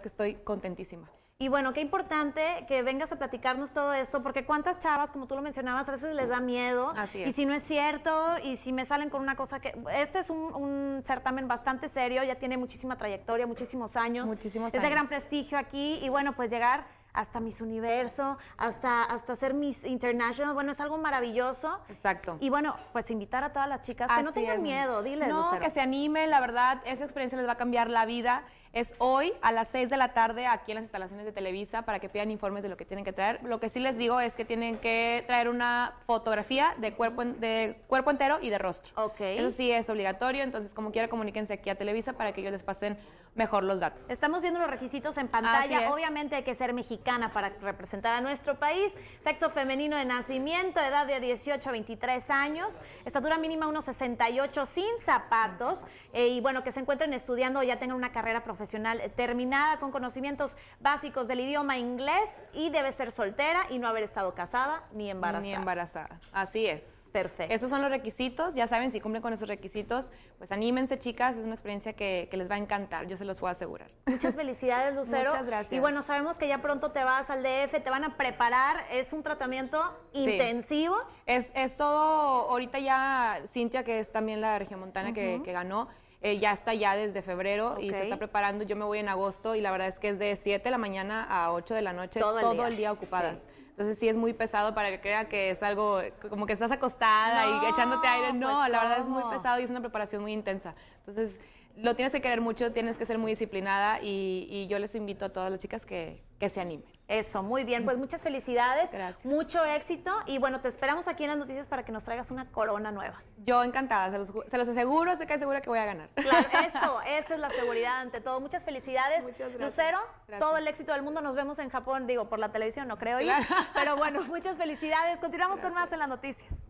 que estoy contentísima. Y bueno, qué importante que vengas a platicarnos todo esto, porque cuántas chavas, como tú lo mencionabas, a veces les da miedo. Así Y si no es cierto, y si me salen con una cosa que... Este es un, certamen bastante serio, ya tiene muchísima trayectoria, muchísimos años. Muchísimos años. Es de gran prestigio aquí, y bueno, pues llegar hasta Miss Universo, hasta, hasta ser Miss International. Bueno, es algo maravilloso. Exacto. Y bueno, pues invitar a todas las chicas que no tengan miedo, diles. No, que se anime la verdad, esa experiencia les va a cambiar la vida es hoy a las 6 de la tarde aquí en las instalaciones de Televisa para que pidan informes de lo que tienen que traer. Lo que sí les digo es que tienen que traer una fotografía de cuerpo, de cuerpo entero y de rostro. Eso sí es obligatorio, entonces como quiera comuníquense aquí a Televisa para que ellos les pasen mejor los datos. Estamos viendo los requisitos en pantalla. Obviamente hay que ser mexicana para representar a nuestro país. Sexo femenino de nacimiento, edad de 18 a 23 años, estatura mínima unos 68 sin zapatos eh, y bueno, que se encuentren estudiando o ya tengan una carrera profesional profesional terminada con conocimientos básicos del idioma inglés y debe ser soltera y no haber estado casada ni embarazada. Ni embarazada, así es. Perfecto. Esos son los requisitos, ya saben, si cumplen con esos requisitos, pues anímense chicas, es una experiencia que, les va a encantar, yo se los puedo asegurar. Muchas felicidades, Lucero. Muchas gracias. Y bueno, sabemos que ya pronto te vas al DF, te van a preparar, es un tratamiento intensivo. Es, todo, ahorita ya Cintia, que es también la regiomontana que, que ganó, eh, ya está ya desde febrero y se está preparando. Yo me voy en agosto y la verdad es que es de 7 de la mañana a 8 de la noche, todo el, día. ocupadas. Entonces sí es muy pesado para que crea que es algo como que estás acostada y echándote aire. No, la verdad es muy pesado y es una preparación muy intensa. Entonces lo tienes que querer mucho, tienes que ser muy disciplinada y, yo les invito a todas las chicas que, que se animen. Eso, muy bien. Pues muchas felicidades. Mucho éxito. Y bueno, te esperamos aquí en las noticias para que nos traigas una corona nueva. Yo encantada, se los, aseguro, sé que segura que voy a ganar. Claro, esto, esta es la seguridad ante todo. Muchas felicidades. Lucero, todo el éxito del mundo. Nos vemos en Japón, digo, por la televisión, no creo ir. Pero bueno, muchas felicidades. Continuamos con más en las noticias.